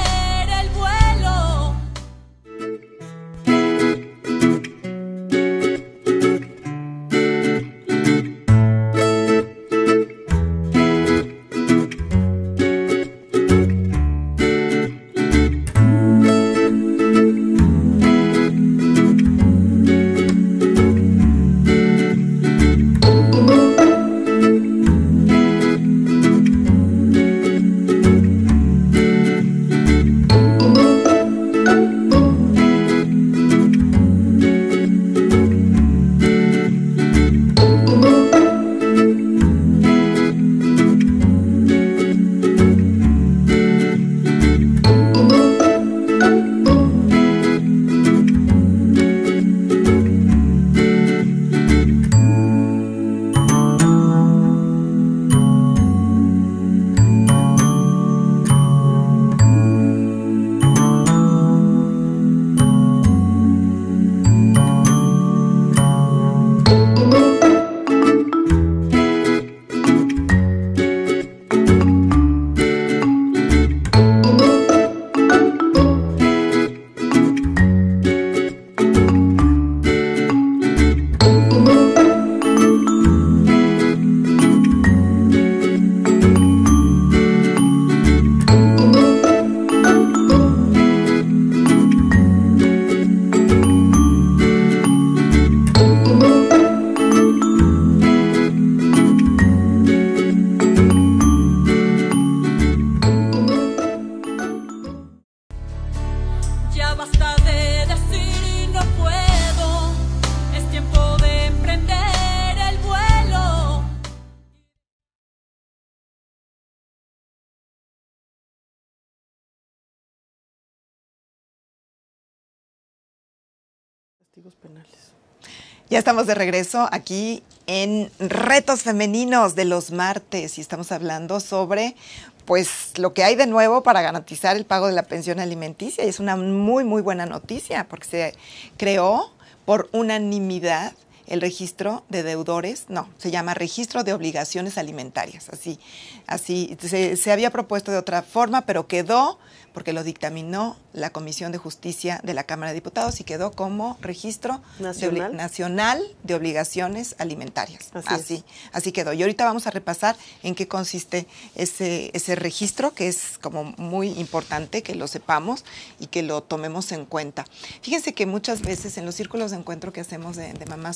Ya estamos de regreso aquí en Retos Femeninos de los martes y estamos hablando sobre pues lo que hay de nuevo para garantizar el pago de la pensión alimenticia y es una muy muy buena noticia porque se creó por unanimidad el registro de deudores, no, se llama registro de obligaciones alimentarias, así, así, se, había propuesto de otra forma, pero quedó, porque lo dictaminó la Comisión de Justicia de la Cámara de Diputados y quedó como registro nacional de, obligaciones alimentarias. Así, así, quedó. Y ahorita vamos a repasar en qué consiste ese, ese registro, que es como muy importante que lo sepamos y que lo tomemos en cuenta. Fíjense que muchas veces en los círculos de encuentro que hacemos de, de Mamá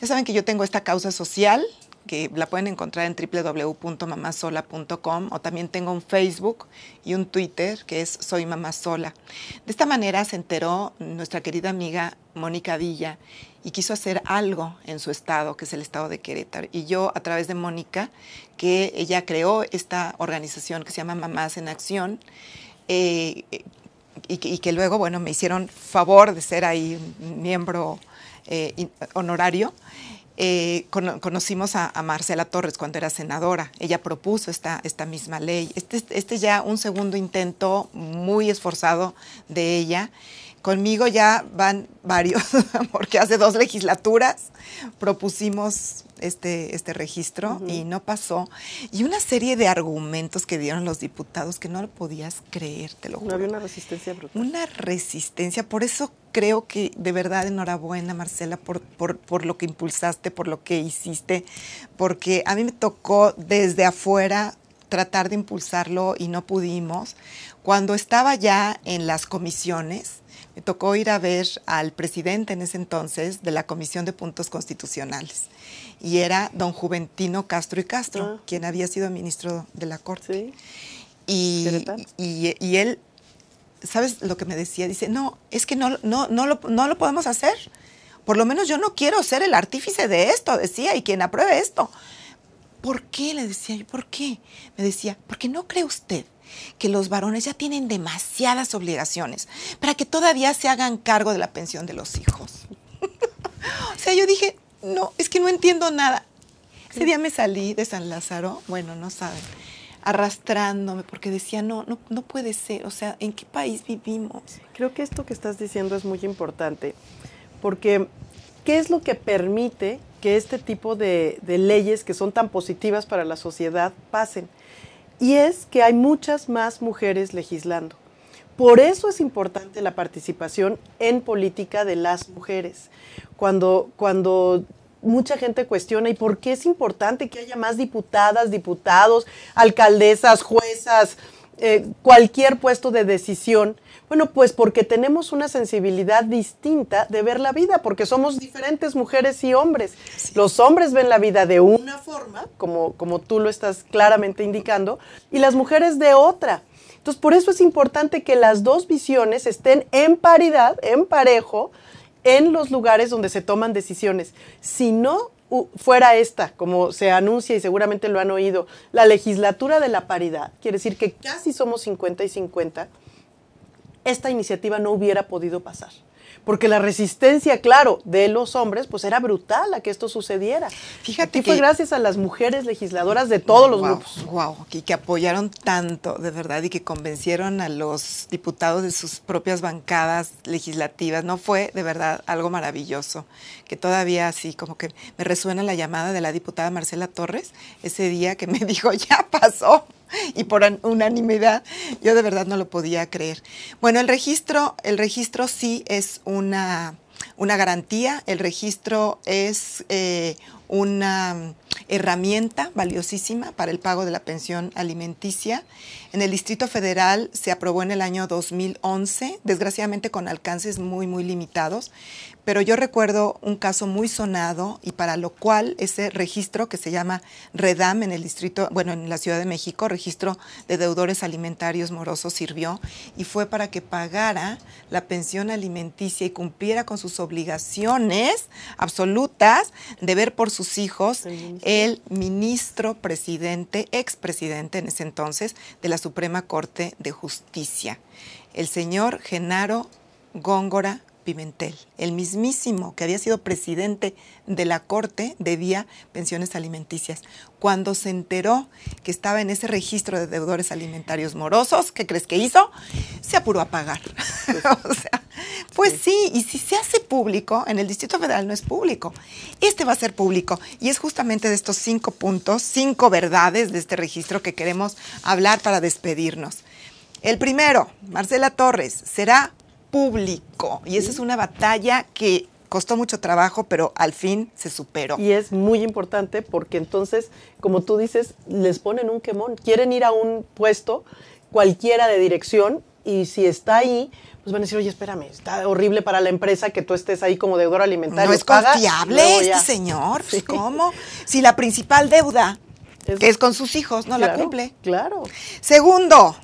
ya saben que yo tengo esta causa social que la pueden encontrar en www.mamasola.com o también tengo un Facebook y un Twitter que es Soy Mamá Sola. De esta manera se enteró nuestra querida amiga Mónica Villa y quiso hacer algo en su estado, que es el estado de Querétaro. Y yo, a través de Mónica, que ella creó esta organización que se llama Mamás en Acción, eh, y, que, y que luego, bueno, me hicieron favor de ser ahí miembro eh, honorario, eh, conocimos a, Marcela Torres cuando era senadora. Ella propuso esta, misma ley. Este es este ya un segundo intento muy esforzado de ella. Conmigo ya van varios, [LAUGHS] porque hace dos legislaturas propusimos este, este registro y no pasó. Y una serie de argumentos que dieron los diputados que no lo podías creértelo. había una resistencia brutal. Una resistencia. Por eso creo que de verdad enhorabuena, Marcela, por, por lo que impulsaste, por lo que hiciste, porque a mí me tocó desde afuera tratar de impulsarlo y no pudimos. Cuando estaba ya en las comisiones, me tocó ir a ver al presidente en ese entonces de la Comisión de Puntos Constitucionales. Y era don Juventino Castro y Castro, ah. quien había sido ministro de la Corte. Y, él, ¿sabes lo que me decía? Dice, no, es que no, no, no, lo, no lo podemos hacer. Por lo menos yo no quiero ser el artífice de esto, decía, y quien apruebe esto. ¿Por qué? Le decía yo, ¿por qué? Me decía, porque no cree usted que los varones ya tienen demasiadas obligaciones para que todavía se hagan cargo de la pensión de los hijos. [LAUGHS] o sea, yo dije, no, es que no entiendo nada. Ese día me salí de San Lázaro, bueno, no saben, arrastrándome porque decía, no, no, puede ser, o sea, ¿en qué país vivimos? Creo que esto que estás diciendo es muy importante, porque ¿qué es lo que permite que este tipo de leyes que son tan positivas para la sociedad pasen? y es que hay muchas más mujeres legislando. Por eso es importante la participación en política de las mujeres. Cuando, cuando mucha gente cuestiona, ¿y por qué es importante que haya más diputadas, diputados, alcaldesas, juezas, eh, cualquier puesto de decisión? Bueno, pues porque tenemos una sensibilidad distinta de ver la vida, porque somos diferentes mujeres y hombres. Los hombres ven la vida de una forma, como, como tú lo estás claramente indicando, y las mujeres de otra. Entonces, por eso es importante que las dos visiones estén en paridad, en parejo, en los lugares donde se toman decisiones. Si no fuera esta, como se anuncia y seguramente lo han oído, la legislatura de la paridad, quiere decir que casi somos 50 y 50 esta iniciativa no hubiera podido pasar. Porque la resistencia, claro, de los hombres, pues era brutal a que esto sucediera. Fíjate fue gracias a las mujeres legisladoras de todos los grupos. Wow, que, que apoyaron tanto, de verdad, y que convencieron a los diputados de sus propias bancadas legislativas. No fue, de verdad, algo maravilloso. Que todavía así, como que me resuena la llamada de la diputada Marcela Torres ese día que me [LAUGHS] dijo, ya pasó. [LAUGHS] y por unanimidad, yo de verdad no lo podía creer. Bueno, el registro, el registro sí es una, garantía, el registro es eh, una mm, herramienta valiosísima para el pago de la pensión alimenticia. En el Distrito Federal se aprobó en el año 2011, desgraciadamente con alcances muy, muy limitados, pero yo recuerdo un caso muy sonado y para lo cual ese registro que se llama REDAM en el distrito, bueno, en la Ciudad de México, registro de deudores alimentarios morosos sirvió y fue para que pagara la pensión alimenticia y cumpliera con sus obligaciones absolutas de ver por sus hijos el ministro presidente, expresidente en ese entonces, de la Suprema Corte de Justicia, el señor Genaro Góngora Pimentel, el mismísimo que había sido presidente de la Corte, de debía pensiones alimenticias. Cuando se enteró que estaba en ese registro de deudores alimentarios morosos, ¿qué crees que hizo? Se apuró a pagar. pues, [LAUGHS] pues sí, y si se hace público, en el Distrito Federal no es público, este va a ser público. Y es justamente de estos cinco puntos, cinco verdades de este registro que queremos hablar para despedirnos. El primero, Marcela Torres, será público. Y esa es una batalla que costó mucho trabajo, pero al fin se superó. Y es muy importante porque entonces, como tú dices, les ponen un quemón. Quieren ir a un puesto cualquiera de dirección y si está ahí, pues van a decir, oye, espérame, está horrible para la empresa que tú estés ahí como deudor alimentario. No es confiable este señor, pues, ¿cómo? Si la principal deuda es, que es con sus hijos, no la cumple. Claro. Segundo,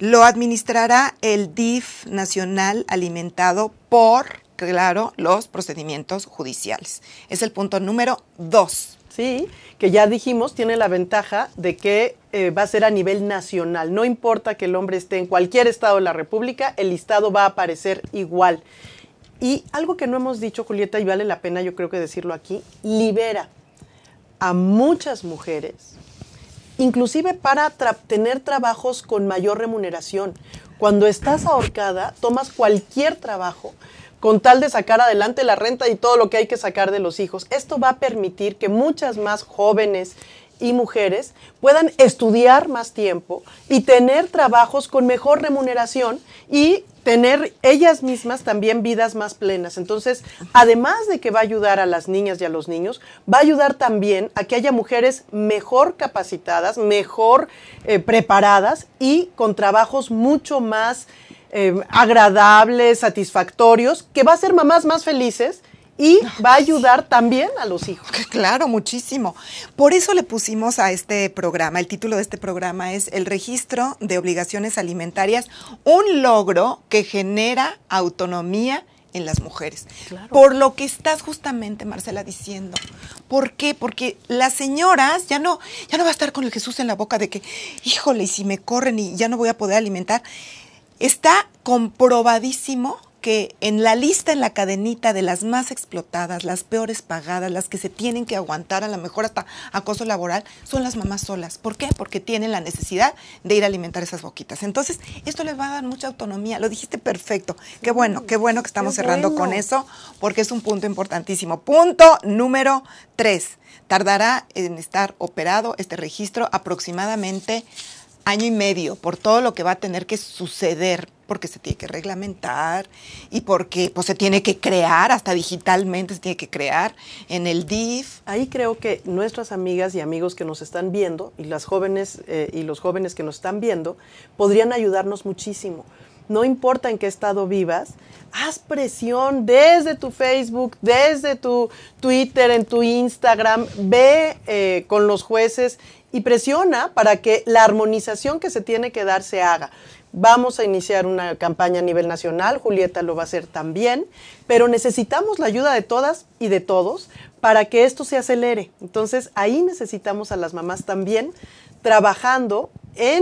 lo administrará el DIF nacional alimentado por, claro, los procedimientos judiciales. Es el punto número dos. Sí, que ya dijimos, tiene la ventaja de que eh, va a ser a nivel nacional. No importa que el hombre esté en cualquier estado de la República, el listado va a aparecer igual. Y algo que no hemos dicho, Julieta, y vale la pena yo creo que decirlo aquí, libera a muchas mujeres inclusive para tener trabajos con mayor remuneración. Cuando estás ahorcada, tomas cualquier trabajo con tal de sacar adelante la renta y todo lo que hay que sacar de los hijos. Esto va a permitir que muchas más jóvenes y mujeres puedan estudiar más tiempo y tener trabajos con mejor remuneración y tener ellas mismas también vidas más plenas. Entonces, además de que va a ayudar a las niñas y a los niños, va a ayudar también a que haya mujeres mejor capacitadas, mejor eh, preparadas y con trabajos mucho más eh, agradables, satisfactorios, que va a ser mamás más felices y va a ayudar también a los hijos. [LAUGHS] Claro, muchísimo. Por eso le pusimos a este programa, el título de este programa es El registro de obligaciones alimentarias, un logro que genera autonomía en las mujeres. Por lo que estás justamente, Marcela, diciendo. ¿Por qué? Porque las señoras ya no, ya no va a estar con el Jesús en la boca de que, híjole, y si me corren y ya no voy a poder alimentar. Está comprobadísimo que en la lista, en la cadenita de las más explotadas, las peores pagadas, las que se tienen que aguantar, a lo mejor hasta acoso laboral, son las mamás solas. ¿Por qué? Porque tienen la necesidad de ir a alimentar esas boquitas. Entonces, esto les va a dar mucha autonomía. Lo dijiste perfecto. Qué bueno, qué bueno que estamos cerrando con eso, porque es un punto importantísimo. Punto número tres. Tardará en estar operado este registro aproximadamente año y medio por todo lo que va a tener que suceder porque se tiene que reglamentar y porque pues, se tiene que crear, hasta digitalmente se tiene que crear en el DIF. Ahí creo que nuestras amigas y amigos que nos están viendo y las jóvenes eh, y los jóvenes que nos están viendo podrían ayudarnos muchísimo. No importa en qué estado vivas, haz presión desde tu Facebook, desde tu Twitter, en tu Instagram, ve eh, con los jueces y presiona para que la armonización que se tiene que dar se haga. Vamos a iniciar una campaña a nivel nacional, Julieta lo va a hacer también, pero necesitamos la ayuda de todas y de todos para que esto se acelere. Entonces ahí necesitamos a las mamás también trabajando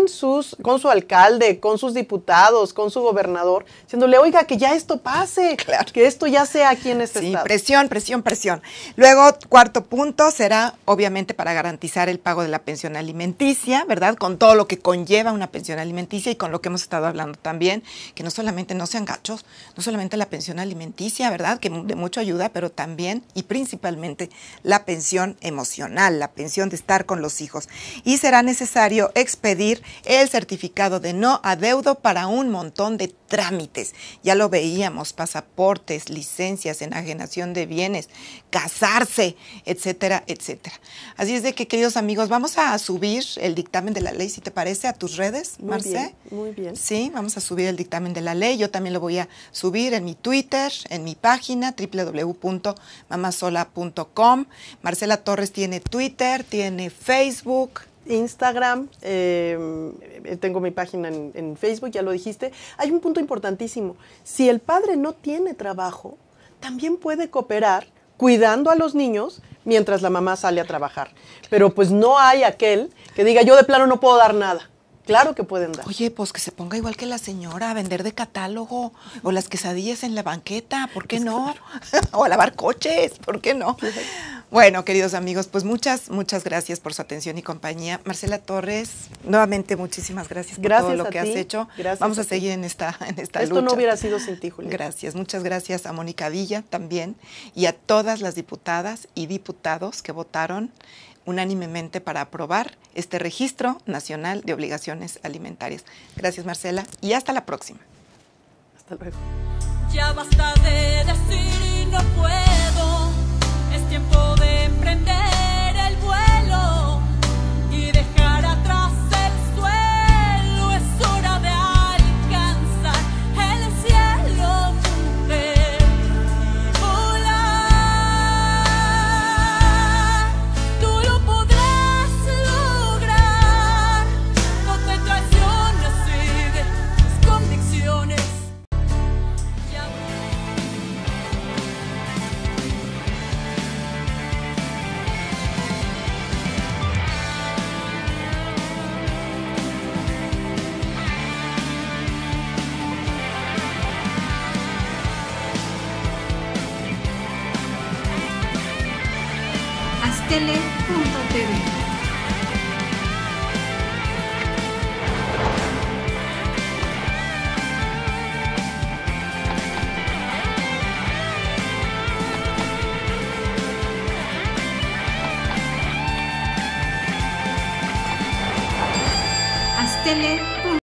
sus, con su alcalde, con sus diputados, con su gobernador, diciéndole, oiga, que ya esto pase, [LAUGHS] que esto ya sea aquí en este sí, estado. Presión, presión, presión. Luego, cuarto punto será, obviamente, para garantizar el pago de la pensión alimenticia, ¿verdad? Con todo lo que conlleva una pensión alimenticia y con lo que hemos estado hablando también, que no solamente no sean gachos, no solamente la pensión alimenticia, ¿verdad? Que de mucha ayuda, pero también y principalmente la pensión emocional, la pensión de estar con los hijos. Y será necesario expedir el certificado de no adeudo para un montón de trámites. Ya lo veíamos, pasaportes, licencias, enajenación de bienes, casarse, etcétera, etcétera. Así es de que, queridos amigos, vamos a subir el dictamen de la ley, si te parece, a tus redes, Marce. Muy bien, muy bien. Sí, vamos a subir el dictamen de la ley. Yo también lo voy a subir en mi Twitter, en mi página www.mamasola.com. Marcela Torres tiene Twitter, tiene Facebook, Instagram, em, eh, tengo mi página en, Facebook, ya lo dijiste. Hay un punto importantísimo. Si el padre no tiene trabajo, también puede cooperar cuidando a los niños mientras la mamá sale a trabajar. Pero pues no hay aquel que diga, yo de plano no puedo dar nada. Claro que pueden dar. Oye, pues que se ponga igual que la señora a vender de catálogo o las quesadillas en la banqueta, ¿por qué pues, no? [LAUGHS] o a lavar coches, ¿por qué no? Bueno, queridos amigos, pues muchas, muchas gracias por su atención y compañía. Marcela Torres, nuevamente muchísimas gracias, por todo lo que has hecho. Gracias Vamos a, seguir en esta, en esta Esto no hubiera sido sin ti, Julián. Gracias, muchas gracias a Mónica Villa también y a todas las diputadas y diputados que votaron unánimemente para aprobar este Registro Nacional de Obligaciones Alimentarias. Gracias, Marcela, y hasta la próxima. Hasta luego. Ya basta de decir no puedo tiempo de emprender. Ángeles